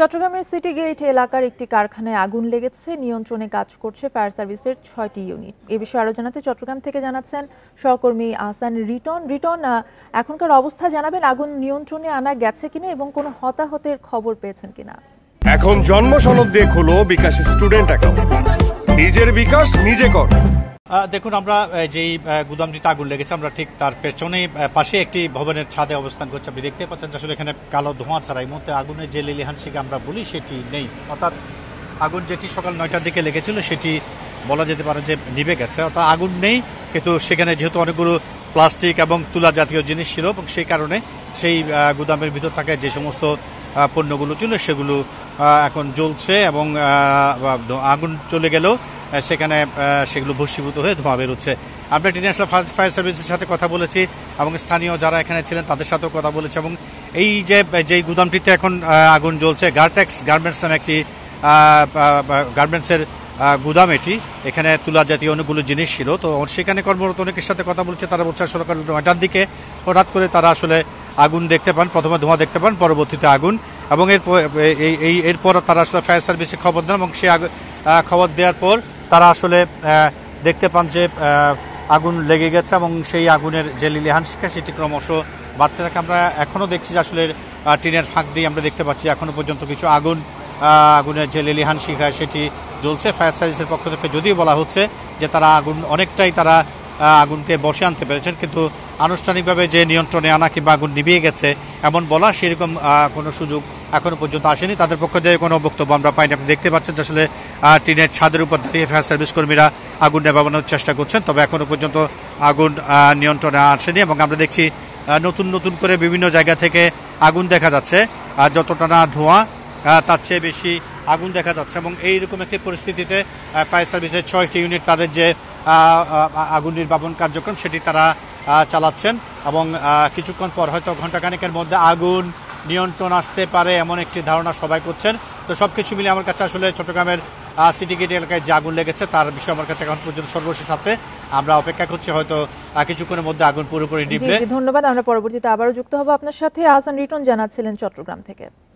চট্টগ্রামের city gate এলাকার একটি কারখানায় আগুন লেগেছে নিয়ন্ত্রণে কাজ করছে ফায়ার সার্ভিসের ছয়টি ইউনিট এ বিষয়ে আরও জানাতে চট্টগ্রাম থেকে জানাচ্ছেন সহকর্মী আহসান রিটন রিটন এখনকার অবস্থা জানাবেন আগুন নিয়ন্ত্রণে আনা গেছে কিনা এবং কোনো হতাহতের খবর পেয়েছেন কিনা এখন জন্ম দিয়ে খুলো বিকাশ স্টুডেন্ট অ্যাকাউন্ট নিজের বিকাশ নিজে কর দেখুন আমরা যেই গুদামটিতে আগুন লেগেছে আমরা ঠিক তার পেছনে পাশে একটি ভবনের ছাদে অবস্থান করছি আপনি দেখতে পাচ্ছেন আসলে এখানে কালো ধোঁয়া ছাড়া এই মুহূর্তে আগুনের যে শিখে আমরা বলি সেটি নেই অর্থাৎ আগুন যেটি সকাল নয়টার দিকে লেগেছিল সেটি বলা যেতে পারে যে নিভে গেছে অর্থাৎ আগুন নেই কিন্তু সেখানে যেহেতু অনেকগুলো প্লাস্টিক এবং তুলা জাতীয় জিনিস ছিল এবং সেই কারণে সেই গুদামের ভিতর থাকে যে সমস্ত পণ্যগুলো ছিল সেগুলো এখন জ্বলছে এবং আগুন চলে গেলেও সেখানে সেগুলো ভস্মীভূত হয়ে ধোঁয়া বেরোচ্ছে আমরা ইন্টারন্যাশনাল ফার্স্ট ফায়ার সার্ভিসের সাথে কথা বলেছি এবং স্থানীয় যারা এখানে ছিলেন তাদের সাথেও কথা বলেছি এবং এই যে যেই গুদামটিতে এখন আগুন জ্বলছে গার্টেক্স গার্মেন্টস নামে একটি গার্মেন্টসের গুদাম এটি এখানে তুলা জাতীয় অনেকগুলো জিনিস ছিল তো সেখানে কর্মরত অনেকের সাথে কথা বলছে তারা বলছে আসলে নয়টার দিকে হঠাৎ করে তারা আসলে আগুন দেখতে পান প্রথমে ধোঁয়া দেখতে পান পরবর্তীতে আগুন এবং এরপর এই এরপর তারা আসলে ফায়ার সার্ভিসে খবর দেন এবং সে খবর দেওয়ার পর তারা আসলে দেখতে পান যে আগুন লেগে গেছে এবং সেই আগুনের যে লিলিহান শিক্ষা সেটি ক্রমশ বাড়তে থাকে আমরা এখনও দেখছি যে আসলে টিনের ফাঁক দিয়ে আমরা দেখতে পাচ্ছি এখনও পর্যন্ত কিছু আগুন আগুনের যে লিলিহান শিখা সেটি জ্বলছে ফায়ার সার্ভিসের পক্ষ থেকে যদিও বলা হচ্ছে যে তারা আগুন অনেকটাই তারা আগুনকে বসে আনতে পেরেছেন কিন্তু আনুষ্ঠানিকভাবে যে নিয়ন্ত্রণে আনা কিংবা আগুন নিভিয়ে গেছে এমন বলা সেরকম কোনো সুযোগ এখনো পর্যন্ত আসেনি তাদের পক্ষ থেকে কোনো বক্তব্য আমরা পাইনি আপনি দেখতে পাচ্ছেন যে আসলে টিনের ছাদের উপর দাঁড়িয়ে ফায়ার সার্ভিস কর্মীরা আগুন নেভানোর চেষ্টা করছেন তবে এখনো পর্যন্ত আগুন নিয়ন্ত্রণে আসেনি এবং আমরা দেখছি নতুন নতুন করে বিভিন্ন জায়গা থেকে আগুন দেখা যাচ্ছে আর যতটা না ধোঁয়া তার চেয়ে বেশি আগুন দেখা যাচ্ছে এবং এইরকম একটি পরিস্থিতিতে ফায়ার সার্ভিসের ছয়টি ইউনিট তাদের যে আগুন নির্বাপন কার্যক্রম সেটি তারা চালাচ্ছেন এবং কিছুক্ষণ পর হয়তো ঘন্টাখানেকের মধ্যে আগুন নিয়ন্ত্রণ আসতে পারে এমন একটি ধারণা সবাই করছেন তো সব কিছু মিলে আমার কাছে আসলে চট্টগ্রামের সিটি গেট এলাকায় যে আগুন লেগেছে তার বিষয়ে আমার কাছে এখন পর্যন্ত সর্বশেষ আছে আমরা অপেক্ষা করছি হয়তো কিছুক্ষণের মধ্যে আগুন পুরোপুরি নিভবে ধন্যবাদ আমরা পরবর্তীতে আবারও যুক্ত হব আপনার সাথে আসান রিটন জানাচ্ছিলেন চট্টগ্রাম থেকে